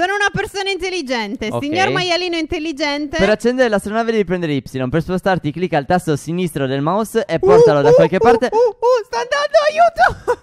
Sono una persona intelligente, Ok. signor maialino intelligente. Per accendere l'astronave devi prendere Y. Per spostarti clicca il tasto sinistro del mouse e portalo da uh, uh, qualche uh, parte. Uh, uh, uh, sta andando, aiuto!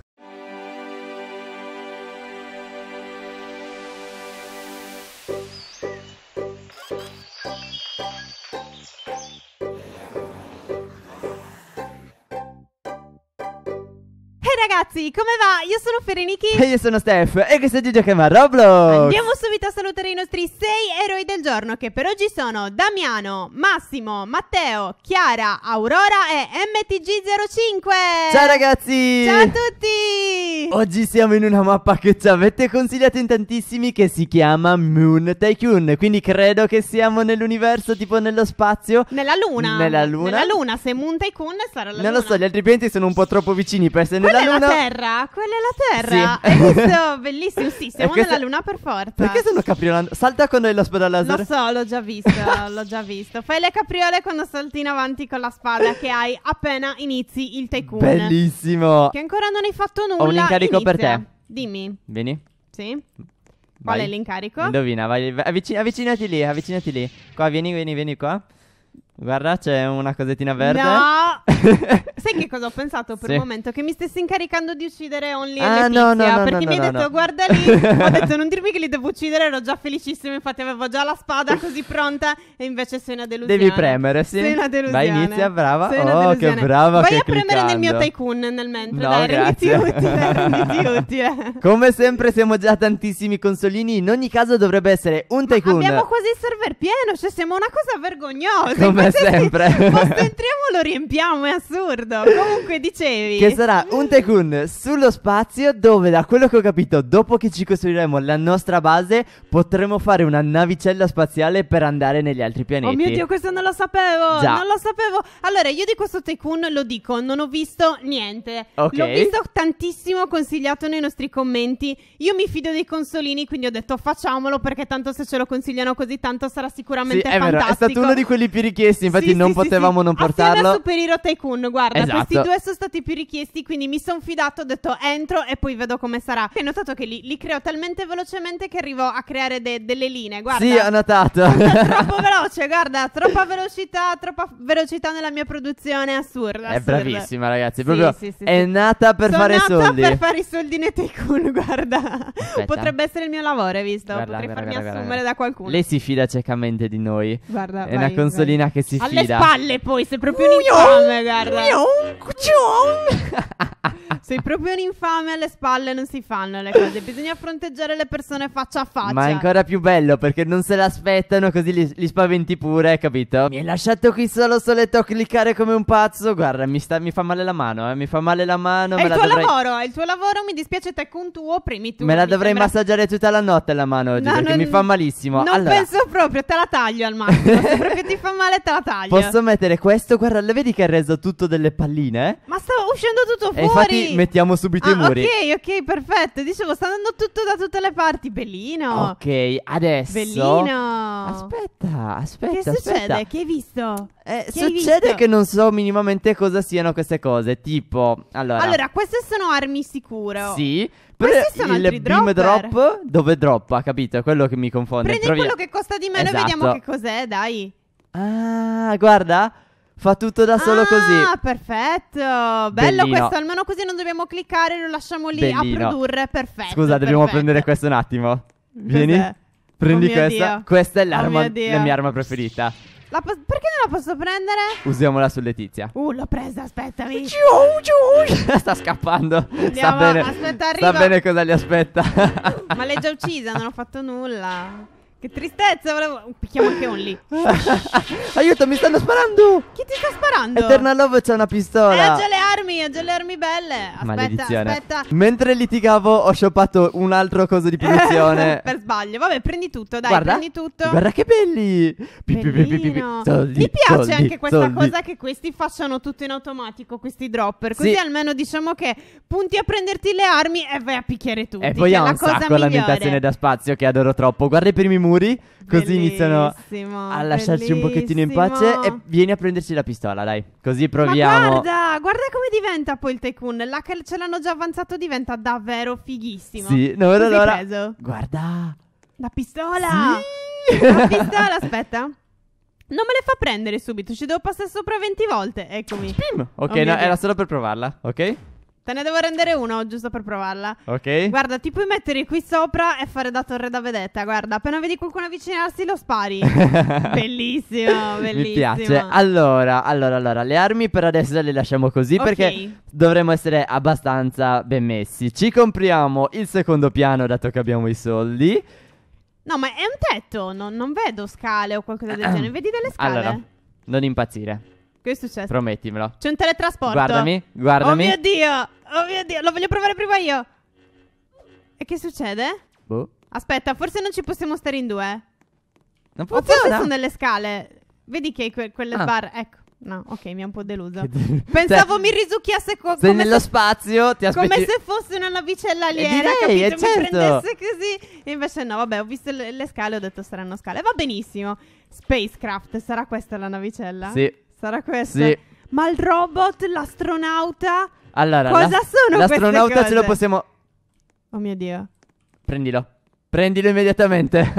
ragazzi, come va? Io sono Ferenichi E io sono Steph E questo è Gigi che va a Roblox Andiamo subito a salutare i nostri sei eroi del giorno Che per oggi sono Damiano, Massimo, Matteo, Chiara, Aurora e MTG05 Ciao ragazzi Ciao a tutti Oggi siamo in una mappa che ci avete consigliato in tantissimi Che si chiama Moon Tycoon Quindi credo che siamo nell'universo, tipo nello spazio Nella luna Nella luna Nella luna, se Moon Tycoon sarà la non luna Non lo so, gli altri pianeti sono un po' troppo vicini per essere nella luna è la Terra? Quella è la Terra. Sì. Hai visto? Bellissimo. Sì, siamo questa... nella Luna per forza. Perché sono capriolando? Salta con la spada laser. Lo so, l'ho già visto. l'ho già visto. Fai le capriole quando salti in avanti con la spada che hai appena inizi il tycoon. Bellissimo. Che ancora non hai fatto nulla. Ho un incarico inizia. per te. Dimmi. Vieni. Sì. Qual è l'incarico? Indovina, vai, avvicinati lì, avvicinati lì. Qua, vieni, vieni, vieni qua. Guarda, c'è una cosettina verde. No! Sai che cosa ho pensato per il sì. momento? Che mi stessi incaricando di uccidere Only ah, Letizia. No, no, no, perché mi hai detto, guarda lì. ho detto, non dirmi che li devo uccidere. Ero già felicissimo. Infatti, avevo già la spada così pronta. E invece sei una delusione. Devi premere, sì. Sei una delusione. Vai, inizia, brava. Sei oh, che brava. Vai che a premere nel mio tycoon nel mentre. No, dai, grazie. renditi utile. renditi utile. Come sempre, siamo già tantissimi consolini. In ogni caso, dovrebbe essere un tycoon. Ma abbiamo quasi il server pieno. Cioè, siamo una cosa vergognosa. Come sempre. Se entriamo lo riempiamo, è assurdo. Comunque dicevi che sarà un Tekun sullo spazio dove da quello che ho capito, dopo che ci costruiremo la nostra base, potremo fare una navicella spaziale per andare negli altri pianeti. Oh mio Dio, questo non lo sapevo. Già. Non lo sapevo. Allora, io di questo Tekun lo dico, non ho visto niente. Okay. L'ho visto tantissimo consigliato nei nostri commenti. Io mi fido dei consolini, quindi ho detto facciamolo perché tanto se ce lo consigliano così tanto sarà sicuramente sì, è fantastico. Vero, è stato uno di quelli più richiesti richiesti, infatti sì, non sì, potevamo sì, non portarlo. Assieme a Super Hero Tycoon, guarda, esatto. questi due sono stati più richiesti, quindi mi sono fidato, ho detto entro e poi vedo come sarà. E notato che li, li, creo talmente velocemente che arrivo a creare de- delle linee, guarda. Sì, ho notato. troppo veloce, guarda, troppa velocità, troppa velocità nella mia produzione, assurda. È eh, bravissima ragazzi, proprio è nata per sono fare i soldi. È nata per fare i soldi nei Tycoon, guarda. Aspetta. Potrebbe essere il mio lavoro, hai visto? Guarda, Potrei guarda, farmi guarda, assumere da qualcuno. Lei si fida ciecamente di noi. Guarda, è vai, una consolina vai. che si Alle fida. Alle spalle poi, sei proprio un infame, guarda. Sei proprio un infame alle spalle, non si fanno le cose. Bisogna fronteggiare le persone faccia a faccia. Ma è ancora più bello perché non se l'aspettano, così li, li spaventi pure, capito? Mi hai lasciato qui solo soletto a cliccare come un pazzo. Guarda, mi, sta, mi fa male la mano, eh. Mi fa male la mano. È me il tuo dovrei... lavoro, è il tuo lavoro. Mi dispiace, te con tuo, primi tu. Me la dovrei sembra... massaggiare tutta la notte la mano oggi no, perché non... mi fa malissimo. Non allora... penso proprio, te la taglio al massimo. Se proprio ti fa male, te la taglio. Posso mettere questo? Guarda, le vedi che ha reso tutto delle palline? Ma stavo uscendo tutto fuori. Quindi mettiamo subito ah, i muri. Ok, ok, perfetto. Dicevo, sta andando tutto da tutte le parti. Bellino. Ok, adesso. Bellino. Aspetta, aspetta. Che aspetta. succede? Che hai visto? Eh, che succede hai visto? che non so minimamente cosa siano queste cose. Tipo, allora. Allora, queste sono armi sicure. Sì. Pre- Questi sono il beam drop dove droppa, capito? È quello che mi confonde. Prendi Trovi... quello che costa di meno esatto. e vediamo esatto. che cos'è, dai. Ah, guarda. Fa tutto da solo ah, così. Ah, perfetto. Bello Bellino. questo, almeno così non dobbiamo cliccare, lo lasciamo lì Bellino. a produrre. Perfetto. Scusa, perfetto. dobbiamo prendere questo un attimo. Vieni. Cos'è? Oh prendi oh questa. Dio. Questa è oh l'arma, oh la mia arma preferita. La po- perché non la posso prendere? Usiamola su Letizia. Uh, l'ho presa, aspettami. Giù, giù. sta scappando. Andiamo, sta bene. Aspetta, arriva. Sta bene cosa gli aspetta. Ma l'hai già uccisa, non ho fatto nulla. Che tristezza, volevo. Picchiamo anche un lì. Aiuto, mi stanno sparando! Chi ti sta sparando? Eternal Love c'ha una pistola. Eh, già le armi, ha già le armi belle. Aspetta, Maledizione. aspetta. Mentre litigavo, ho shoppato un altro coso di punizione. per sbaglio. Vabbè, prendi tutto, dai, guarda, prendi tutto. Guarda che belli! Pi, pi, pi, soldi, Mi piace soldi, anche questa soldi. cosa che questi facciano tutto in automatico, questi dropper. Così sì. almeno diciamo che punti a prenderti le armi e vai a picchiare tutti. E poi ha un sacco migliore. l'ambientazione da spazio che adoro troppo. Guarda i primi muri muri, così bellissimo, iniziano a lasciarci un pochettino in pace e vieni a prenderci la pistola, dai. Così proviamo. Ma guarda, guarda come diventa poi il Tycoon, la che ce l'hanno già avanzato diventa davvero fighissimo. Sì, no, allora, allora preso? guarda. La pistola! Sì. La pistola, aspetta. Non me le fa prendere subito, ci devo passare sopra 20 volte. Eccomi. Spim. Ok, oh no, era solo per provarla, ok? Te ne devo rendere uno, giusto per provarla. Ok. Guarda, ti puoi mettere qui sopra e fare da torre da vedetta. Guarda, appena vedi qualcuno avvicinarsi, lo spari. bellissimo, bellissimo. Mi piace. Allora, allora, allora, le armi per adesso le lasciamo così okay. perché dovremmo essere abbastanza ben messi. Ci compriamo il secondo piano, dato che abbiamo i soldi. No, ma è un tetto, no, non vedo scale o qualcosa del genere. Vedi delle scale? Allora, non impazzire. Che è successo? Promettimelo. C'è un teletrasporto. Guardami, guardami. Oh mio Dio! Oh mio Dio, lo voglio provare prima io. E che succede? Boh. Aspetta, forse non ci possiamo stare in due. Non può forse sono delle scale. Vedi che que- quelle ah. bar, ecco. No, ok, mi ha un po' deluso. Pensavo cioè, mi risucchiasse co- come nello se, ti spazio, Come se fosse una navicella aliena, direi, capito? Certo. Mi prendesse così. E invece no, vabbè, ho visto le, le scale, ho detto saranno scale. Va benissimo. Spacecraft, sarà questa la navicella? Sì. Sarà questa? Sì. Ma il robot, l'astronauta allora, Cosa la- sono l'astronauta queste ce lo possiamo. Oh mio Dio. Prendilo. Prendilo immediatamente.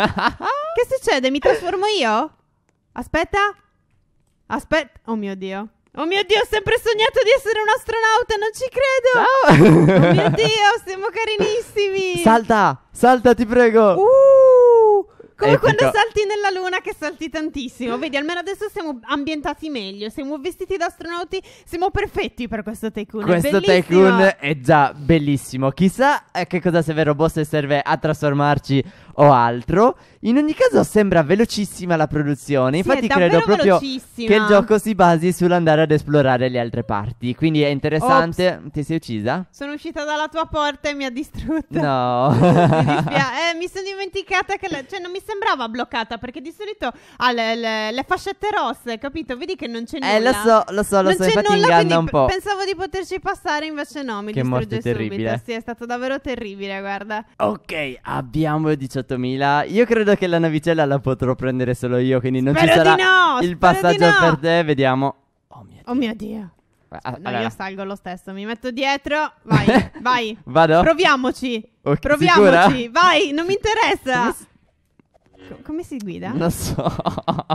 Che succede? Mi trasformo io? Aspetta. Aspetta. Oh mio Dio. Oh mio Dio, ho sempre sognato di essere un astronauta, non ci credo. Oh mio Dio, siamo carinissimi. Salta, salta, ti prego. Uh. Come epico. quando salti nella luna che salti tantissimo. Vedi, almeno adesso siamo ambientati meglio, siamo vestiti da astronauti, siamo perfetti per questo tycoon. Questo bellissimo. tycoon è già bellissimo. Chissà eh, che cosa serve robot se serve a trasformarci o altro. In ogni caso sembra velocissima la produzione. Infatti credo proprio che il gioco si basi sull'andare ad esplorare le altre parti. Quindi è interessante. Ops. Ti sei uccisa? Sono uscita dalla tua porta e mi ha distrutto. No. mi dispiace. Eh, mi sono dimenticata che la... cioè non mi sembrava bloccata perché di solito ha le, le, le fascette rosse, capito? Vedi che non c'è eh, nulla. Eh, lo so, lo so, lo non so, infatti nulla, inganna un po'. Pensavo di poterci passare, invece no, mi che distrugge subito. Sì, è stato davvero terribile, guarda. Ok, abbiamo 18.000. Io credo che la navicella la potrò prendere solo io, quindi non spero ci sarà no, il passaggio no. per te, vediamo. Oh mio oh Dio. Oh mio Dio. Ah, allora. io salgo lo stesso, mi metto dietro. Vai, vai. Vado. Proviamoci. Okay, proviamoci. Sicura? Vai, non mi interessa come si guida? Non so.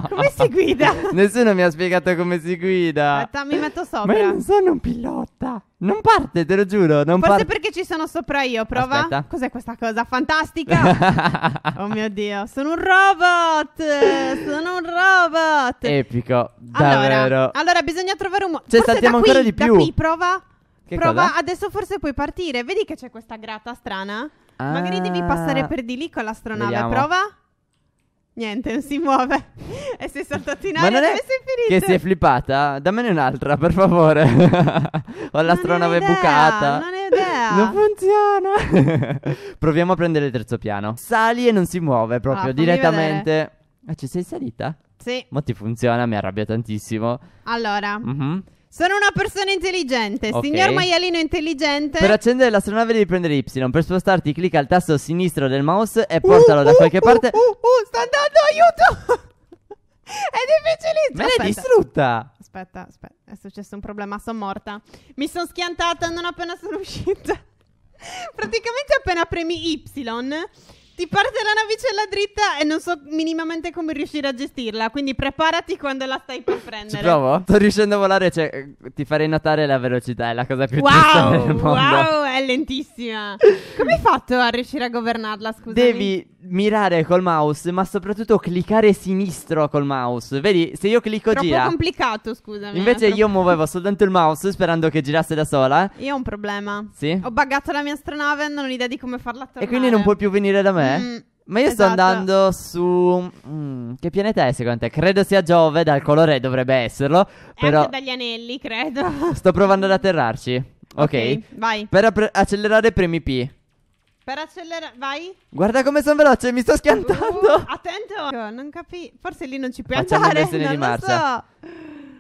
Come si guida? Nessuno mi ha spiegato come si guida. Aspetta, mi metto sopra. Ma io non sono un pilota. Non parte, te lo giuro. Non Forse parte. perché ci sono sopra io, prova. Aspetta. Cos'è questa cosa fantastica? oh mio Dio, sono un robot! Sono un robot! Epico, davvero. Allora, allora bisogna trovare un modo. Cioè, saltiamo ancora qui, di più. Da qui, prova. Che prova, cosa? adesso forse puoi partire. Vedi che c'è questa grata strana? Ah. Magari devi passare ah. per di lì con l'astronave. Vediamo. Prova. Niente, non si muove. e si è saltato in aria. Ma non è che si è flippata? Dammene un'altra, per favore. Ho l'astronave bucata. Non ho idea. Non funziona. Proviamo a prendere il terzo piano. Sali e non si muove proprio ah, direttamente. Ah, ci sei salita? Sì. Ma ti funziona, mi arrabbia tantissimo. Allora. Mhm. Sono una persona intelligente, Ok. signor maialino intelligente. Per accendere l'astronave devi prendere Y. Per spostarti, clicca al tasto sinistro del mouse e portalo uh, da uh, qualche uh, parte. Uh, uh, uh, sta andando, aiuto! È difficilissimo. Me l'hai Aspetta. distrutta! Aspetta, aspetta, è successo un problema, sono morta. Mi sono schiantata non appena sono uscita. Praticamente appena premi Y ti parte la navicella dritta e non so minimamente come riuscire a gestirla. Quindi preparati quando la stai per prendere. Ci provo? Sto riuscendo a volare, cioè, ti farei notare la velocità, è la cosa più wow, triste del mondo. Wow, è lentissima. Come hai fatto a riuscire a governarla, scusa? Devi mirare col mouse, ma soprattutto cliccare sinistro col mouse. Vedi, se io clicco troppo gira. È complicato, scusami. Invece eh, troppo... io muovevo soltanto il mouse sperando che girasse da sola. Io ho un problema. Sì. Ho buggato la mia astronave e non ho idea di come farla tornare. E quindi non puoi più venire da me. Eh? Mm, Ma io esatto. sto andando su. Mm, che pianeta è secondo te? Credo sia Giove, dal colore dovrebbe esserlo. Però... È dagli anelli, credo. Sto provando ad atterrarci. Ok, okay vai. Per appre- accelerare primi P. Per accelerare, vai. Guarda come sono veloce, mi sto schiantando. Uh, attento, non capisco. Forse lì non ci puoi Facciamo andare. Facciamo di marcia. So.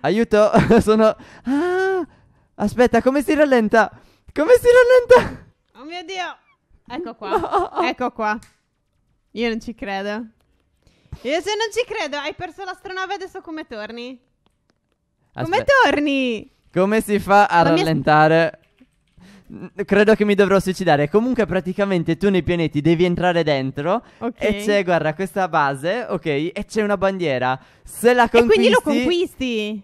Aiuto, sono... Ah, aspetta, come si rallenta? Come si rallenta? Oh mio Dio. Ecco qua, no. ecco qua. Io non ci credo. Io se non ci credo, hai perso l'astronave adesso come torni? Come torni? Come si fa a Ma mi as- rallentare? Credo che mi dovrò suicidare. Comunque, praticamente tu nei pianeti devi entrare dentro. Ok. E c'è, guarda, questa base, ok? E c'è una bandiera. Se la conquisti. E quindi lo conquisti.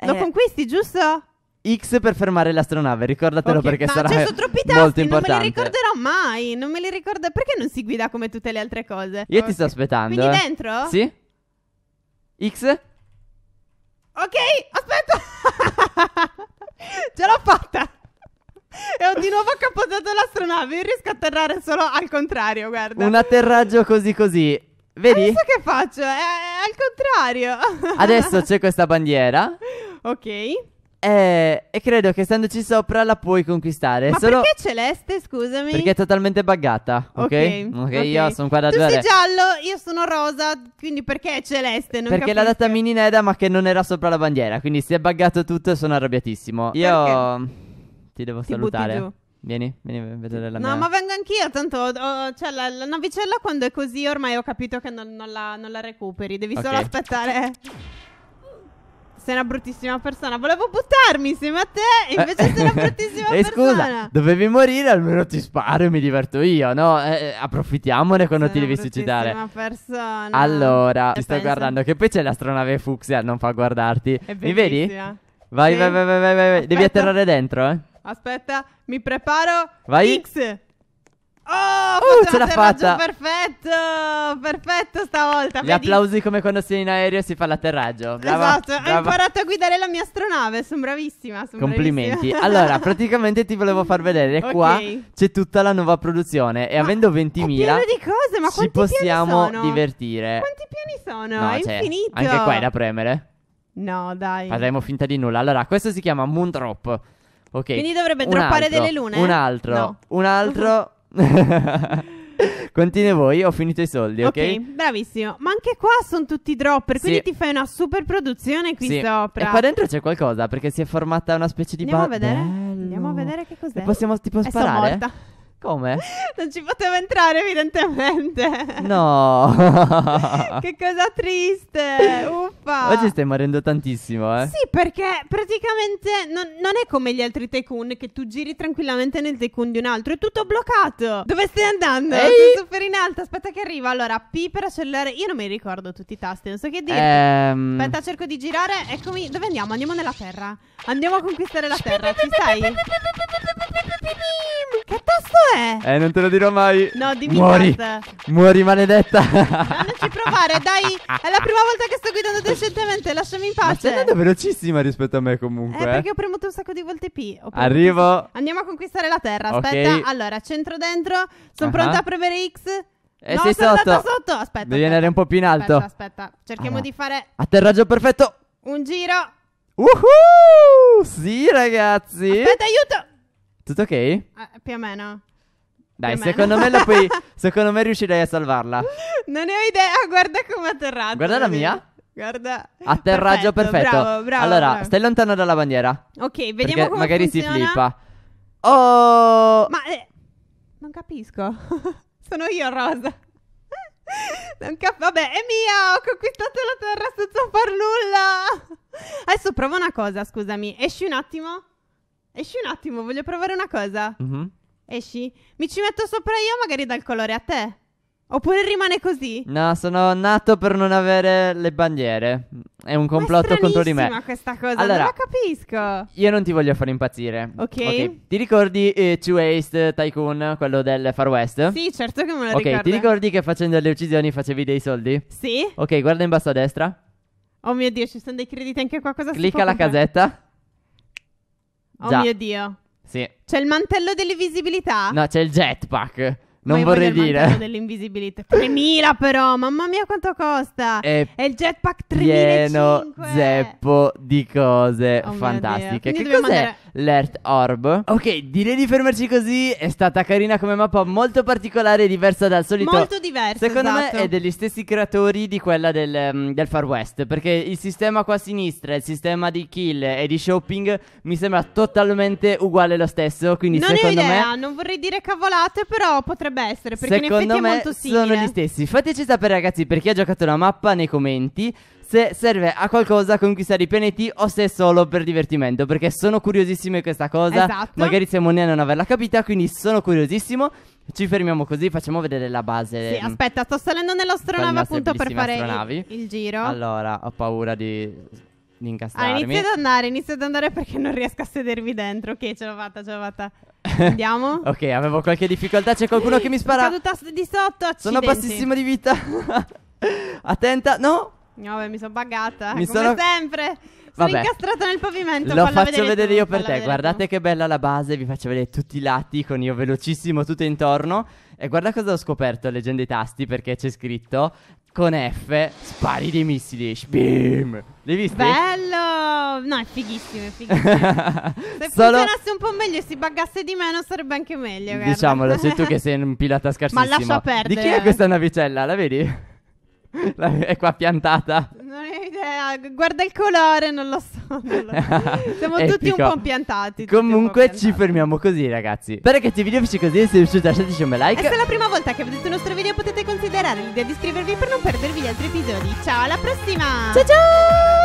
Lo eh. conquisti, giusto? X per fermare l'astronave, ricordatelo okay, perché sarà cioè, troppi tasti, molto importante. Non me li ricorderò mai, non me li ricordo. Perché non si guida come tutte le altre cose? Io okay. ti sto aspettando. Quindi eh. dentro? Sì. X? Ok, aspetta. Ce l'ho fatta. E ho di nuovo cappottato l'astronave. Io riesco a atterrare solo al contrario, guarda. Un atterraggio così così. Vedi? Adesso che faccio? È, eh, è al contrario. Adesso c'è questa bandiera. Ok. Eh, e credo che standoci sopra la puoi conquistare. Ma Solo perché celeste, scusami? Perché è totalmente buggata. Ok. Ok, okay. io sono qua da tu due Tu sei giallo, io sono rosa. Quindi perché è celeste? Non perché l'ha data mini Neda, ma che non era sopra la bandiera. Quindi si è buggato tutto e sono arrabbiatissimo. Io perché? ti devo ti salutare. Vieni, vieni a vedere la no, mia. No, ma vengo anch'io. Tanto, oh, cioè, la, la, navicella quando è così ormai ho capito che non, non, la, non la, recuperi. Devi okay. solo aspettare sei una bruttissima persona. Volevo buttarmi insieme a te, eh. invece sei una bruttissima eh, persona. Scusa, dovevi morire, almeno ti sparo e mi diverto io, no? Eh, eh approfittiamone quando sei ti devi suicidare. Sei una bruttissima persona. Allora, ti sto penso. guardando, che poi c'è l'astronave fucsia, non fa guardarti. Mi vedi? Vai, sì. vai, vai, vai, vai, vai. Devi atterrare dentro, eh. Aspetta, mi preparo. Vai. X. Oh, uh, ce l'ha fatta! Perfetto, perfetto stavolta. Gli vedi? applausi come quando si è in aereo e si fa l'atterraggio. Brava, esatto, brava. hai imparato a guidare la mia astronave, sono bravissima. Son Complimenti. Bravissima. allora, praticamente ti volevo far vedere okay. qua c'è tutta la nuova produzione e ma avendo 20.000 di cose, ma ci possiamo divertire. Quanti piani sono? No, è cioè, infinito. Anche qua è da premere. No, dai. Faremo finta di nulla. Allora, questo si chiama Moondrop. Ok. Quindi dovrebbe un droppare altro, delle lune. Un altro. No. Un altro. Uh-huh. Continui voi, ho finito i soldi, ok? Ok, bravissimo. Ma anche qua sono tutti dropper, Sì. quindi ti fai una super produzione qui Sì. sopra. E qua dentro c'è qualcosa perché si è formata una specie di Andiamo a vedere. Bello. Andiamo a vedere che cos'è. E possiamo tipo eh, sparare? morta. Come? Non ci poteva entrare, evidentemente. No. che cosa triste fa. Oggi stai morendo tantissimo, eh? Sì, perché praticamente non, non è come gli altri Tycoon che tu giri tranquillamente nel Tycoon di un altro. È tutto bloccato. Dove stai andando? Ehi? Sei super in alto. Aspetta che arriva. Allora, P per accelerare. Io non mi ricordo tutti i tasti, non so che dire. Ehm... Aspetta, cerco di girare. Eccomi. Dove andiamo? Andiamo nella terra. Andiamo a conquistare la terra. Ci stai? Che tasto è? Eh, non te lo dirò mai. No, dimmi Muori. Guarda. Muori, maledetta. Non ci provare, dai. È la prima volta che sto guidando decentemente. Lasciami in pace. Ma sei andata velocissima rispetto a me, comunque. Eh, eh, perché ho premuto un sacco di volte P. Arrivo. Andiamo a conquistare la terra. Aspetta. Okay. Allora, centro dentro. Sono uh-huh. pronta a premere X. E eh, no, sei sono sotto. sotto. Aspetta. Devi andare un po' più in alto. Aspetta, aspetta. Cerchiamo ah. di fare. Atterraggio perfetto. Un giro. Uhuh! Sì, ragazzi. Aspetta, aiuto. Tutto ok? Eh, più o meno. Dai, secondo me la puoi. secondo me riuscirei a salvarla. Non ne ho idea, guarda come atterrato. Guarda la mia. Guarda. Atterraggio perfetto. perfetto. Bravo, bravo, allora, bravo. stai lontano dalla bandiera. Ok, vediamo come magari funziona. si flippa. Oh! Ma eh, non capisco. Sono io rosa. Cap- Vabbè, è mia! Ho conquistato la terra senza far nulla! Adesso prova una cosa, scusami. Esci un attimo. Esci un attimo, voglio provare una cosa. Mm-hmm. Esci. Mi ci metto sopra io, magari dal colore a te. Oppure rimane così? No, sono nato per non avere le bandiere. È un complotto è contro di me. Ma questa cosa, allora, non la capisco. Io non ti voglio far impazzire. Ok. okay. Ti ricordi eh, Two Ace eh, Tycoon, quello del Far West? Sì, certo che me lo okay, ricordo. Ok, ti ricordi che facendo le uccisioni facevi dei soldi? Sì. Ok, guarda in basso a destra. Oh mio Dio, ci sono dei crediti anche qua. Cosa Clicca si Clicca la comprare? casetta. Oh Già. mio Dio. Sì. C'è il mantello dell'invisibilità? No, c'è il jetpack non vorrei dire. dell'invisibilità. 3000 però, mamma mia quanto costa. È, È il jetpack 3000. Pieno zeppo di cose oh fantastiche. Che cos'è mandare... l'Earth Orb? Ok, direi di fermarci così. È stata carina come mappa, molto particolare e diversa dal solito. Molto diversa. Secondo esatto. me è degli stessi creatori di quella del, um, del, Far West. Perché il sistema qua a sinistra, il sistema di kill e di shopping mi sembra totalmente uguale lo stesso. Quindi non secondo idea, me... Non vorrei dire cavolate, però potrebbe potrebbe essere, perché Secondo in effetti è molto simile. sono gli stessi. Fateci sapere ragazzi per chi ha giocato la mappa nei commenti se serve a qualcosa conquistare i pianeti o se è solo per divertimento, perché sono curiosissimo di questa cosa. Esatto. Magari siamo noi a non averla capita, quindi sono curiosissimo. Ci fermiamo così, facciamo vedere la base. Sì, aspetta, sto salendo nell'astronave appunto per fare il, il, giro. Allora, ho paura di, di incastrarmi. Allora, inizio ad andare, inizio ad andare perché non riesco a sedervi dentro. Ok, ce l'ho fatta, ce l'ho fatta. Andiamo? ok, avevo qualche difficoltà. C'è qualcuno che mi spara. Sono caduta di sotto. Accidenti. Sono bassissimo di vita. Attenta, no. No, beh, mi sono buggata. Mi come sono... sempre. Vabbè. Sono incastrata nel pavimento. Lo faccio vedere, vedere tu, io per te. Guardate tu. che bella la base. Vi faccio vedere tutti i lati con io velocissimo tutto intorno. E guarda cosa ho scoperto leggendo i tasti perché c'è scritto con F spari dei missili. Bim! L'hai visto? Bello! No, è fighissimo, è fighissimo. se Solo... funzionasse un po' meglio e si buggasse di meno sarebbe anche meglio. Guarda. Diciamolo, sei tu che sei un pilota scarsissimo. Ma lascia perdere. Di chi è questa navicella? La vedi? è qua piantata. Non è idea, guarda il colore, non lo so. Non lo so. Siamo tutti un po' piantati. Comunque po ci fermiamo così, ragazzi. Spero che questo video vi sia così, se vi è piaciuto lasciateci un bel like. E se è la prima volta che vedete il nostro video potete considerare l'idea di iscrivervi per non perdervi gli altri episodi. Ciao, alla prossima! Ciao ciao!